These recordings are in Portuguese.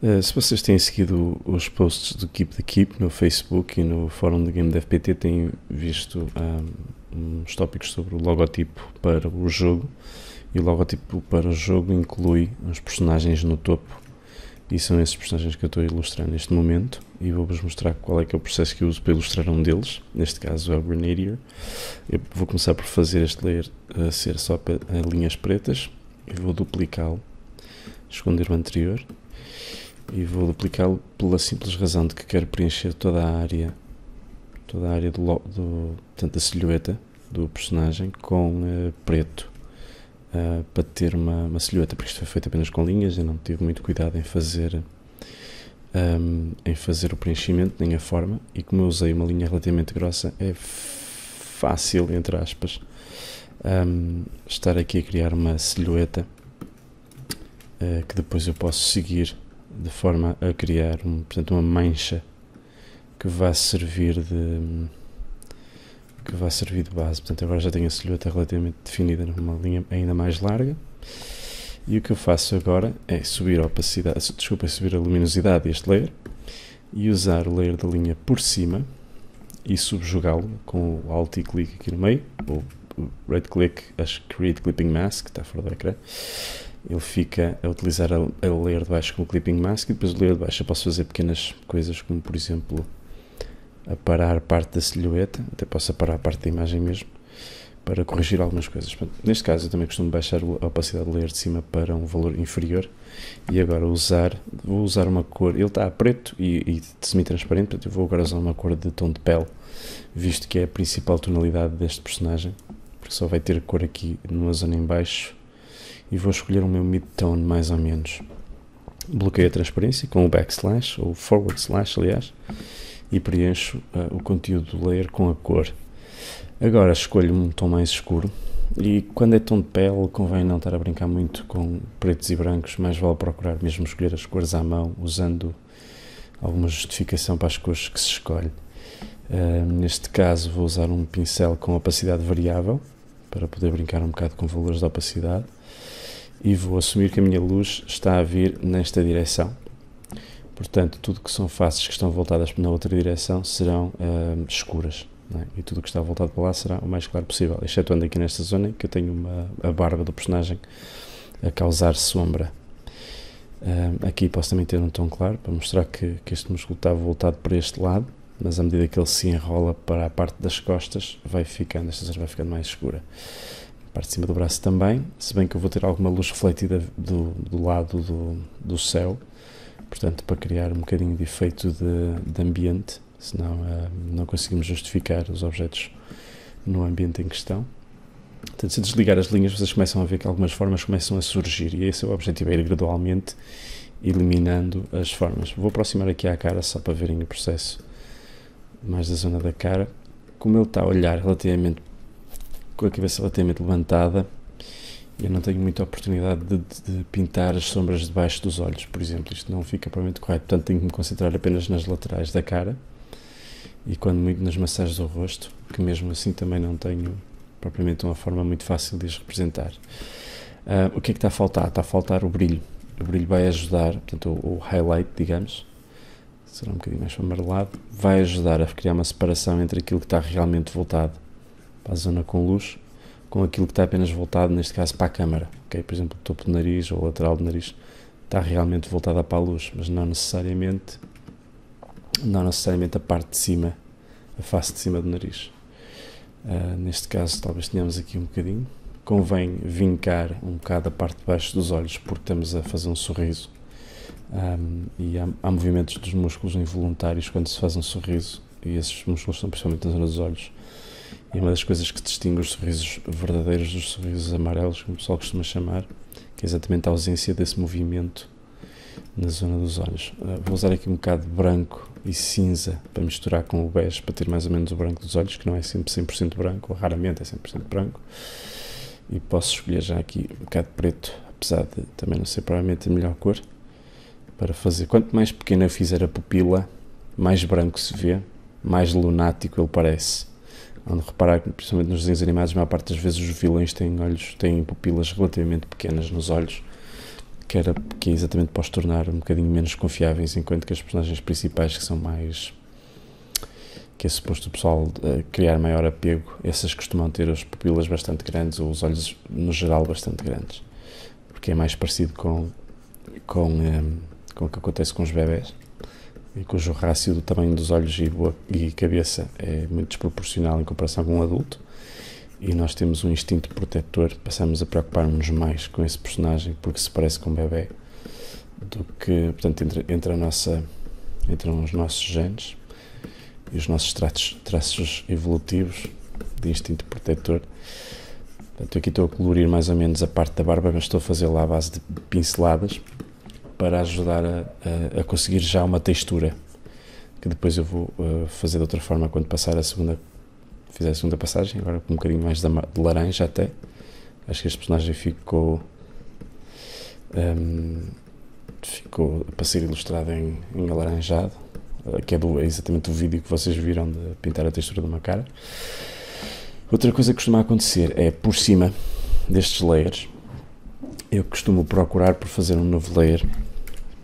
Eh, se vocês têm seguido os posts do Keep the Keep no Facebook e no fórum do Game da FPT, têm visto um, uns tópicos sobre o logotipo para o jogo. E o logotipo para o jogo inclui os personagens no topo, e são esses personagens que eu estou a ilustrar neste momento. E vou-vos mostrar qual é que é o processo que eu uso para ilustrar um deles. Neste caso é o Grenadier. Eu vou começar por fazer este layer a ser só a linhas pretas e vou duplicá-lo, esconder o anterior e vou duplicá-lo pela simples razão de que quero preencher toda a área toda a área do, do da silhueta do personagem com uh, preto uh, para ter uma, uma, silhueta porque isto foi feito apenas com linhas eu não tive muito cuidado em fazer um, ehm, em fazer o preenchimento nem a forma e como eu usei uma linha relativamente grossa é fácil entre aspas um, ehm, estar aqui a criar uma silhueta uh, que depois eu posso seguir de forma a criar um, portanto, uma mancha que vai servir de que vai servir de base. Portanto, agora já tenho a silhueta relativamente definida numa linha ainda mais larga. E o que eu faço agora é subir a opacidade, desculpa, é subir a luminosidade deste layer e usar o layer da linha por cima e subjugá-lo com o alt e clique aqui no meio, ou right click, acho que create clipping mask, está fora do ecrã ele fica a utilizar a, a layer de baixo o clipping mask e depois o layer de baixo eu posso fazer pequenas coisas como por exemplo parar parte da silhueta, até posso parar parte da imagem mesmo para corrigir algumas coisas. Neste caso eu também costumo baixar a opacidade do layer de cima para um valor inferior e agora usar, vou usar uma cor, ele está a preto e, e semi-transparente, portanto eu vou agora usar uma cor de tom de pele, visto que é a principal tonalidade deste personagem, porque só vai ter cor aqui numa zona em baixo e vou escolher o meu mid-tone mais ou menos. Bloqueio a transparência com o backslash, ou forward slash, aliás, e preencho uh, o conteúdo do layer com a cor. Agora escolho um tom mais escuro e quando é tom de pele convém não estar a brincar muito com pretos e brancos, mais vale procurar mesmo escolher as cores à mão usando alguma justificação para as cores que se escolhe. Uh, neste caso vou usar um pincel com opacidade variável para poder brincar um bocado com valores de opacidade e vou assumir que a minha luz está a vir nesta direção. Portanto, tudo que são faces que estão voltadas na outra direção serão hum, escuras. É? E tudo o que está voltado para lá será o mais claro possível, excetuando aqui nesta zona em que eu tenho uma, a barba do personagem a causar sombra. Hum, aqui posso também ter um tom claro para mostrar que, que este músculo está voltado para este lado, mas à medida que ele se enrola para a parte das costas, vai ficando, esta zona vai ficando mais escura parte de cima do braço também, se bem que eu vou ter alguma luz refletida do, do lado do, do céu, portanto, para criar um bocadinho de efeito de, de ambiente, senão uh, não conseguimos justificar os objetos no ambiente em questão. Portanto, se desligar as linhas, vocês começam a ver que algumas formas começam a surgir, e esse é o objetivo, é ir gradualmente eliminando as formas. Vou aproximar aqui à cara só para verem o processo mais da zona da cara. Como ele está a olhar relativamente com a cabeça relativamente levantada, eu não tenho muita oportunidade de, de, pintar as sombras debaixo dos olhos, por exemplo. Isto não fica propriamente correto, portanto tenho que me concentrar apenas nas laterais da cara e quando muito nas massagens do rosto, que mesmo assim também não tenho propriamente uma forma muito fácil de as representar. Uh, o que é que está a faltar? Está a faltar o brilho. O brilho vai ajudar, portanto o, o highlight, digamos, será um bocadinho mais amarelado, vai ajudar a criar uma separação entre aquilo que está realmente voltado para a zona com luz, com aquilo que está apenas voltado, neste caso, para a câmara. Okay? Por exemplo, o topo do nariz ou a lateral do nariz está realmente voltada para a luz, mas não necessariamente, não necessariamente a parte de cima, a face de cima do nariz. Uh, neste caso, talvez tenhamos aqui um bocadinho. Convém vincar um bocado a parte de baixo dos olhos, porque estamos a fazer um sorriso. Um, e há, há movimentos dos músculos involuntários quando se faz um sorriso, e esses músculos são principalmente na zona dos olhos e uma das coisas que distingue os sorrisos verdadeiros dos sorrisos amarelos, como o pessoal costuma chamar, que é exatamente a ausência desse movimento na zona dos olhos. Uh, vou usar aqui um bocado de branco e cinza para misturar com o bege, para ter mais ou menos o branco dos olhos, que não é sempre 100% branco, ou raramente é 100% branco. E posso escolher já aqui um bocado de preto, apesar de também não ser provavelmente a melhor cor, para fazer. Quanto mais pequena eu fizer a pupila, mais branco se vê, mais lunático ele parece onde reparar que, principalmente nos desenhos animados, a maior parte das vezes os vilões têm olhos, têm pupilas relativamente pequenas nos olhos, que, era, que é exatamente para os tornar um bocadinho menos confiáveis, enquanto que as personagens principais, que são mais. que é suposto o pessoal eh, criar maior apego, essas costumam ter as pupilas bastante grandes ou os olhos, no geral, bastante grandes, porque é mais parecido com, com, eh, com o que acontece com os bebés e cujo rácio do tamanho dos olhos e, boa, e cabeça é muito desproporcional em comparação com um adulto, e nós temos um instinto protetor, passamos a preocupar-nos mais com esse personagem porque se parece com um bebê do que, portanto, entre, entre a nossa, entre os nossos genes e os nossos traços, traços evolutivos de instinto protetor. Portanto, aqui estou a colorir mais ou menos a parte da barba, mas estou a fazê-la à base de pinceladas para ajudar a, a, conseguir já uma textura que depois eu vou eh, fazer de outra forma quando passar a segunda fizer a segunda passagem agora com um bocadinho mais de laranja até acho que este personagem ficou um, ehm, ficou para ser ilustrado em, em alaranjado eh, que é, do, é exatamente o vídeo que vocês viram de pintar a textura de uma cara outra coisa que costuma acontecer é por cima destes layers eu costumo procurar por fazer um novo layer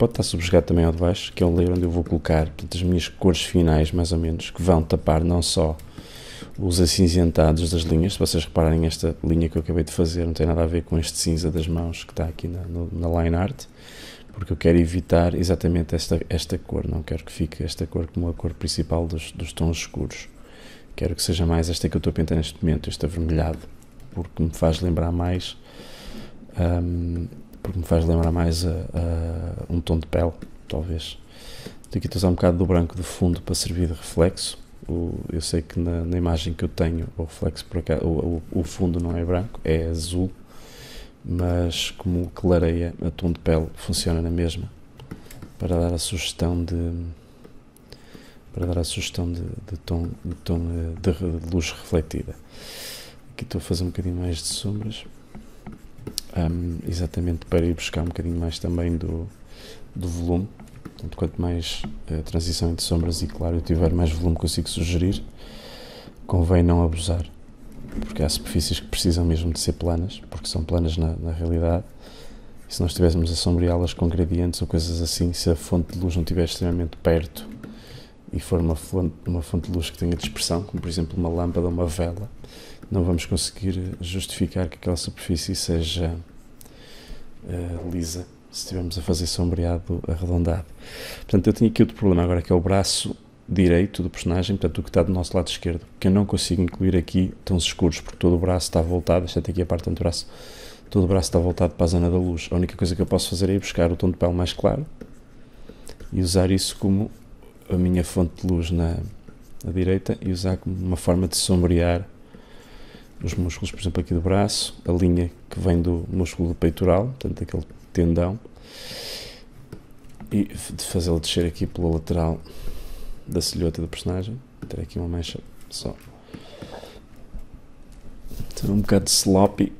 pode estar subjugado também ao de baixo, que é o layer onde eu vou colocar portanto, as minhas cores finais, mais ou menos, que vão tapar não só os acinzentados das linhas, se vocês repararem esta linha que eu acabei de fazer, não tem nada a ver com este cinza das mãos que está aqui na, no, na line art, porque eu quero evitar exatamente esta, esta cor, não quero que fique esta cor como a cor principal dos, dos tons escuros. Quero que seja mais esta que eu estou a pintar neste momento, este avermelhado, porque me faz lembrar mais um, porque me faz lembrar mais a, a um tom de pele, talvez. Tenho que usar um bocado do branco de fundo para servir de reflexo. O, eu sei que na, na, imagem que eu tenho, o reflexo por acaso, o, o, o, fundo não é branco, é azul, mas como clareia, a tom de pele funciona na mesma para dar a sugestão de para dar a sugestão de, de tom, de, tom eh, de, de luz refletida. Aqui estou a fazer um bocadinho mais de sombras um, exatamente para ir buscar um bocadinho mais também do, do volume. Portanto, quanto mais eh, transição entre sombras e claro eu tiver, mais volume consigo sugerir. Convém não abusar, porque há superfícies que precisam mesmo de ser planas, porque são planas na, na realidade. E se nós estivéssemos a sombreá-las com gradientes ou coisas assim, se a fonte de luz não estiver extremamente perto e for uma fonte, uma fonte de luz que tenha dispersão, como por exemplo uma lâmpada ou uma vela, não vamos conseguir justificar que aquela superfície seja uh, lisa se estivermos a fazer sombreado arredondado. Portanto, eu tenho aqui outro problema agora que é o braço direito do personagem, portanto, o que está do nosso lado esquerdo, que eu não consigo incluir aqui tons escuros, porque todo o braço está voltado, exceto é, aqui a parte do antebraço, todo o braço está voltado para a zona da luz. A única coisa que eu posso fazer é ir buscar o tom de pele mais claro e usar isso como a minha fonte de luz na, na direita e usar como uma forma de sombrear os músculos, por exemplo, aqui do braço, a linha que vem do músculo peitoral, portanto, aquele tendão, e de fazê-lo descer aqui pela lateral da silhueta do personagem. Ter aqui uma mancha só. Ter então, um bocado de sloppy,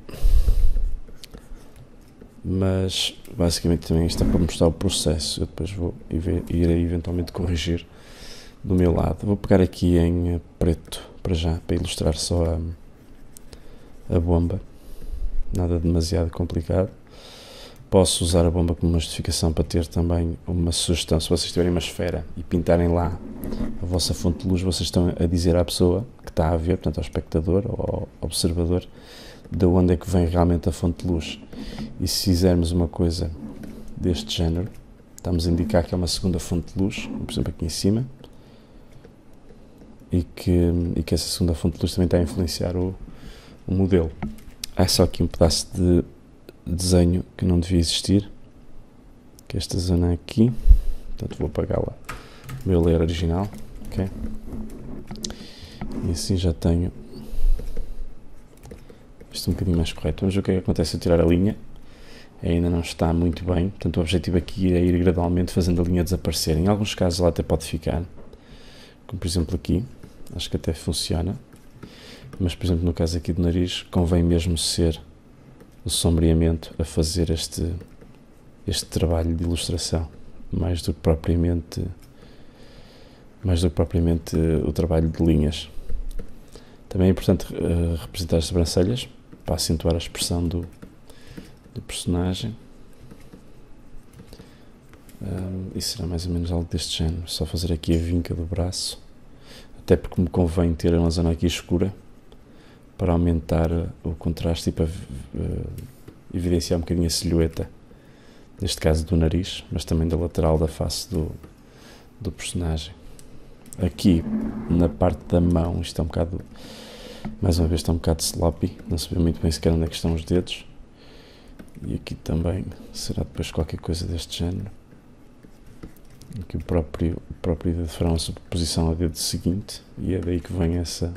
mas basicamente também isto é para mostrar o processo, eu depois vou irei eventualmente corrigir do meu lado. Vou pegar aqui em eh, preto para já, para ilustrar só a, a bomba, nada demasiado complicado. Posso usar a bomba como uma justificação para ter também uma sugestão. Se vocês tiverem uma esfera e pintarem lá a vossa fonte de luz, vocês estão a dizer à pessoa que está a ver, portanto ao espectador ou ao observador, de onde é que vem realmente a fonte de luz. E se fizermos uma coisa deste género, estamos a indicar que é uma segunda fonte de luz, por exemplo aqui em cima, e que, e que essa segunda fonte de luz também está a influenciar o, o modelo. Há só aqui um pedaço de desenho que não devia existir, que é esta zona aqui, portanto vou apagá-la o meu layer original, ok? E assim já tenho isto é um bocadinho mais correto. Vamos ver o que, é que acontece ao tirar a linha. Ainda não está muito bem, portanto o objetivo aqui é ir gradualmente fazendo a linha desaparecer. Em alguns casos ela até pode ficar, como por exemplo aqui, acho que até funciona. Mas por exemplo no caso aqui do nariz, convém mesmo ser o sombreamento a fazer este, este trabalho de ilustração, mais do que propriamente mais do que propriamente o trabalho de linhas. Também é importante uh, representar as sobrancelhas, para acentuar a expressão do, do personagem. Um, e será mais ou menos algo deste género. Só fazer aqui a vinca do braço, até porque me convém ter uma zona aqui escura para aumentar eh, o contraste e para uh, evidenciar um bocadinho a silhueta, neste caso do nariz, mas também da lateral da face do, do personagem. Aqui na parte da mão, isto é um bocado mais uma vez está um bocado sloppy, não se vê muito bem sequer onde é que estão os dedos. E aqui também será depois qualquer coisa deste género. Aqui o próprio, o próprio dedo fará uma sobreposição ao dedo seguinte e é daí que vem essa.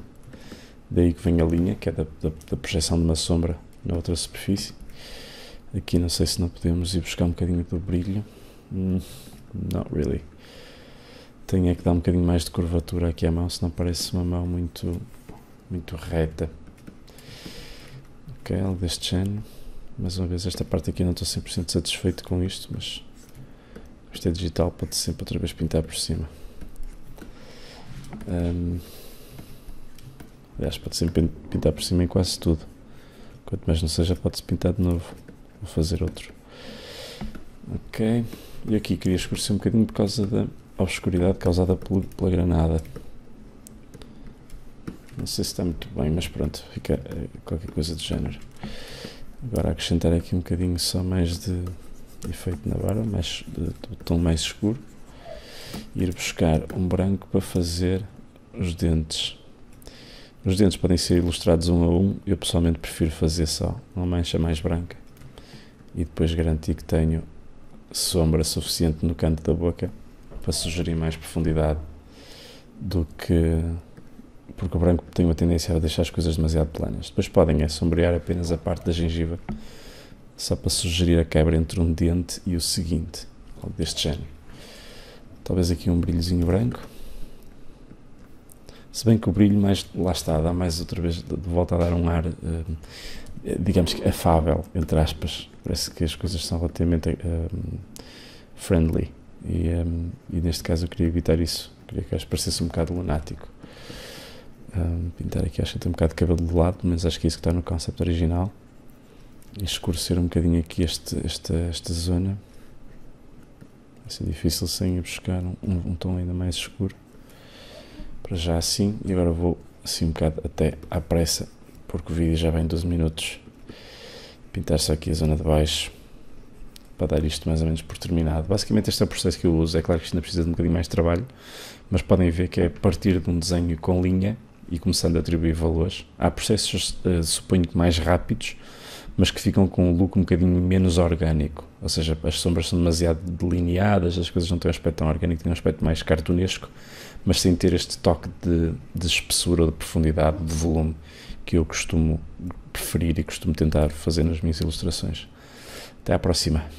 Daí que vem a linha, que é da, da, da projeção de uma sombra na outra superfície. Aqui não sei se não podemos ir buscar um bocadinho do brilho. Hmm, not really. Tenho é que dar um bocadinho mais de curvatura aqui à mão, senão parece uma mão muito muito reta. Ok, algo deste género. Mais uma vez, esta parte aqui não estou 100% satisfeito com isto, mas isto é digital, pode sempre outra vez pintar por cima. Um, aliás, pode sempre pintar por cima em quase tudo. Quanto mais não seja, pode-se pintar de novo. Vou fazer outro. Ok. E aqui queria escurecer um bocadinho por causa da obscuridade causada pela granada. Não sei se está muito bem, mas pronto, fica eh, qualquer coisa do género. Agora acrescentar aqui um bocadinho só mais de, de efeito na barba, mais de, de tom mais escuro. Ir buscar um branco para fazer os dentes. Os dentes podem ser ilustrados um a um, eu pessoalmente prefiro fazer só uma mancha mais branca e depois garantir que tenho sombra suficiente no canto da boca para sugerir mais profundidade do que porque o branco tem uma tendência a deixar as coisas demasiado planas. Depois podem é sombrear apenas a parte da gengiva, só para sugerir a quebra entre um dente e o seguinte, algo deste género. Talvez aqui um brilhozinho branco. Se bem que o brilho, mais, lá está, dá mais outra vez de volta a dar um ar, eh, eh, digamos que afável, entre aspas. Parece que as coisas são relativamente um, eh, friendly. E, um, e neste caso eu queria evitar isso. Queria que as parecesse um bocado lunático um, pintar aqui acho que um bocado de cabelo de lado, mas acho que é isso que está no conceito original escurecer um bocadinho aqui este, esta, esta zona vai ser difícil sem ir buscar um, um, tom ainda mais escuro para já assim e agora vou assim um bocado até à pressa porque o vídeo já vem 12 minutos pintar só aqui a zona de baixo para dar isto mais ou menos por terminado. Basicamente este é o processo que eu uso, é claro que isto ainda precisa de um bocadinho mais de trabalho, mas podem ver que é a partir de um desenho com linha e começando a atribuir valores. Há processos, uh, suponho que mais rápidos, mas que ficam com um look um bocadinho menos orgânico. Ou seja, as sombras são demasiado delineadas, as coisas não têm um aspecto tão orgânico, têm um aspecto mais cartunesco, mas sem ter este toque de, de espessura, de profundidade, de volume que eu costumo preferir e costumo tentar fazer nas minhas ilustrações. Até à próxima!